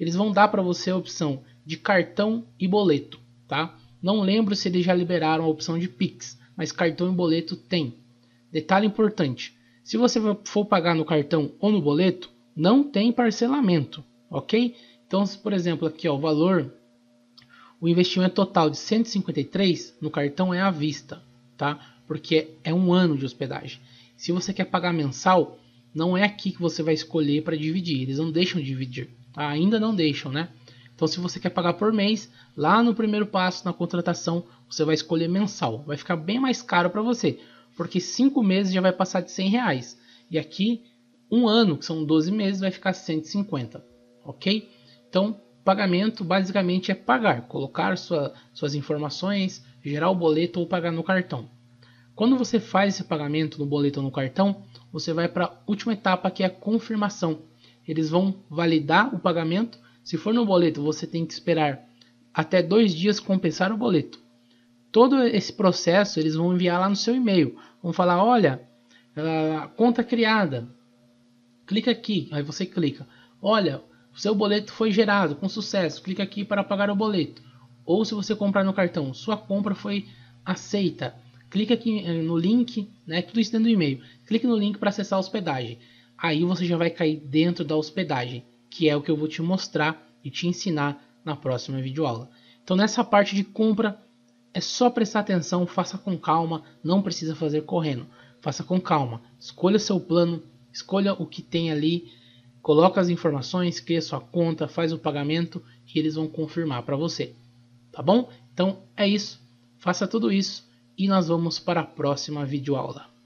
eles vão dar para você a opção de cartão e boleto, tá? Não lembro se eles já liberaram a opção de Pix, mas cartão e boleto tem. Detalhe importante: se você for pagar no cartão ou no boleto, não tem parcelamento, ok? Então, se, por exemplo, aqui ó, o valor, o investimento total de 153 no cartão é à vista, tá? Porque é um ano de hospedagem. Se você quer pagar mensal, não é aqui que você vai escolher para dividir, eles não deixam dividir. Tá? Ainda não deixam, né? Então, se você quer pagar por mês, lá no primeiro passo, na contratação, você vai escolher mensal. Vai ficar bem mais caro para você, porque cinco meses já vai passar de 100 reais. E aqui, um ano, que são 12 meses, vai ficar 150, ok? Então, pagamento basicamente é pagar, colocar sua, suas informações, gerar o boleto ou pagar no cartão. Quando você faz esse pagamento no boleto ou no cartão, você vai para a última etapa que é a confirmação, eles vão validar o pagamento. Se for no boleto, você tem que esperar até dois dias compensar o boleto. Todo esse processo eles vão enviar lá no seu e-mail. Vão falar: olha, conta criada, clica aqui. Aí você clica: olha, o seu boleto foi gerado com sucesso, clica aqui para pagar o boleto. Ou se você comprar no cartão, sua compra foi aceita. Clica aqui eh, no link, né? Tudo isso dentro do e-mail. Clique no link para acessar a hospedagem aí você já vai cair dentro da hospedagem, que é o que eu vou te mostrar e te ensinar na próxima videoaula. Então nessa parte de compra é só prestar atenção, faça com calma, não precisa fazer correndo. Faça com calma, escolha seu plano, escolha o que tem ali, coloca as informações, cria sua conta, faz o pagamento e eles vão confirmar para você. Tá bom? Então é isso. Faça tudo isso e nós vamos para a próxima videoaula.